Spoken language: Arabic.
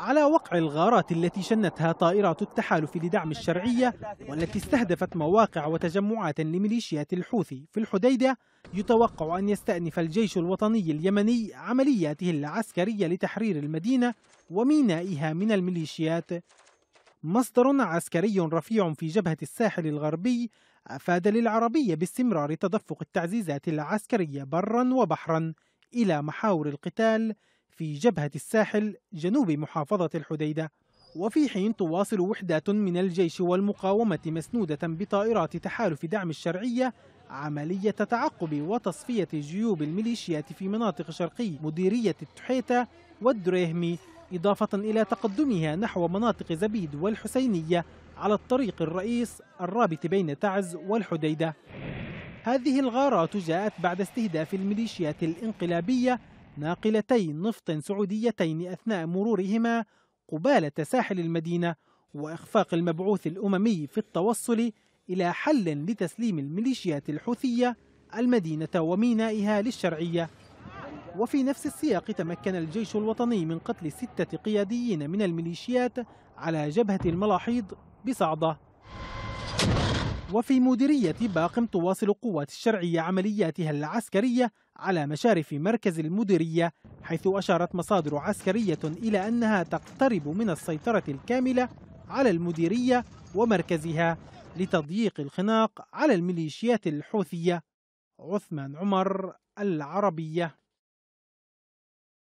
على وقع الغارات التي شنتها طائرات التحالف لدعم الشرعية والتي استهدفت مواقع وتجمعات لميليشيات الحوثي في الحديدة يتوقع أن يستأنف الجيش الوطني اليمني عملياته العسكرية لتحرير المدينة ومينائها من الميليشيات مصدر عسكري رفيع في جبهة الساحل الغربي أفاد للعربية باستمرار تدفق التعزيزات العسكرية برا وبحرا إلى محاور القتال في جبهة الساحل جنوب محافظة الحديدة وفي حين تواصل وحدات من الجيش والمقاومة مسنودة بطائرات تحالف دعم الشرعية عملية تعقب وتصفية جيوب الميليشيات في مناطق شرقي مديرية التحيتة والدريهمي إضافة إلى تقدمها نحو مناطق زبيد والحسينية على الطريق الرئيس الرابط بين تعز والحديدة هذه الغارات جاءت بعد استهداف الميليشيات الانقلابية ناقلتي نفط سعوديتين أثناء مرورهما قبالة ساحل المدينة وإخفاق المبعوث الأممي في التوصل إلى حل لتسليم الميليشيات الحوثية المدينة ومينائها للشرعية وفي نفس السياق تمكن الجيش الوطني من قتل ستة قياديين من الميليشيات على جبهة الملاحيض بصعدة وفي مديرية باقم تواصل قوات الشرعية عملياتها العسكرية على مشارف مركز المديرية حيث أشارت مصادر عسكرية إلى أنها تقترب من السيطرة الكاملة على المديرية ومركزها لتضييق الخناق على الميليشيات الحوثية عثمان عمر العربية